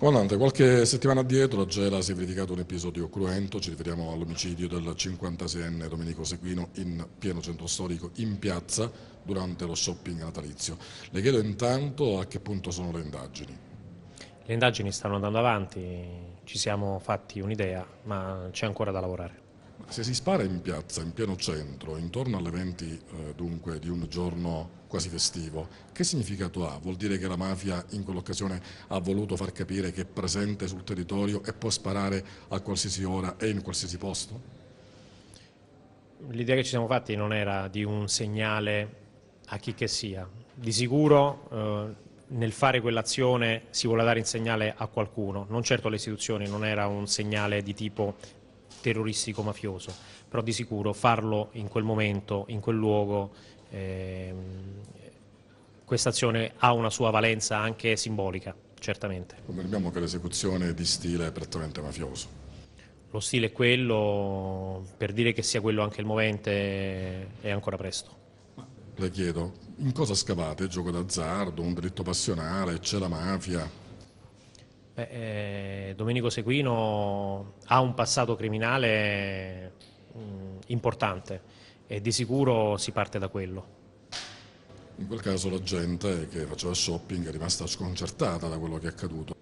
Comandante, qualche settimana addietro a Gela si è verificato un episodio cruento, ci riferiamo all'omicidio del 56enne Domenico Seguino in pieno centro storico, in piazza, durante lo shopping natalizio. Le chiedo intanto a che punto sono le indagini. Le indagini stanno andando avanti, ci siamo fatti un'idea, ma c'è ancora da lavorare. Se si spara in piazza, in pieno centro, intorno alle 20 eh, dunque di un giorno quasi festivo, che significato ha? Vuol dire che la mafia in quell'occasione ha voluto far capire che è presente sul territorio e può sparare a qualsiasi ora e in qualsiasi posto? L'idea che ci siamo fatti non era di un segnale a chi che sia. Di sicuro eh, nel fare quell'azione si vuole dare un segnale a qualcuno, non certo alle istituzioni, non era un segnale di tipo terroristico mafioso, però di sicuro farlo in quel momento, in quel luogo, ehm, questa azione ha una sua valenza anche simbolica, certamente. Confermiamo che l'esecuzione è di stile prettamente mafioso. Lo stile è quello, per dire che sia quello anche il movente è ancora presto. Le chiedo, in cosa scavate? Gioco d'azzardo, un delitto passionale, c'è la mafia? Beh, eh, Domenico Seguino ha un passato criminale mh, mm, importante e di sicuro si parte da quello. In quel caso la gente che faceva shopping è rimasta sconcertata da quello che è accaduto.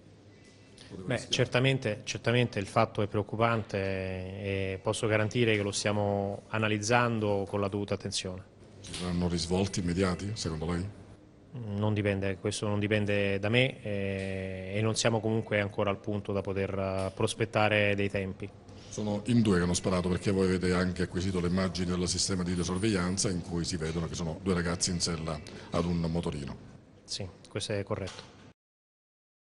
Beh, certamente, certamente, il fatto è preoccupante e posso garantire che lo stiamo analizzando con la dovuta attenzione. Ci saranno risvolti immediati, secondo lei? Non dipende, questo non dipende da me eh, e non siamo comunque ancora al punto da poter eh, prospettare dei tempi. Sono in due che hanno sparato perché voi avete anche acquisito le immagini del sistema di videosorveglianza in cui si vedono che sono due ragazzi in sella ad un motorino. Sì, questo è corretto.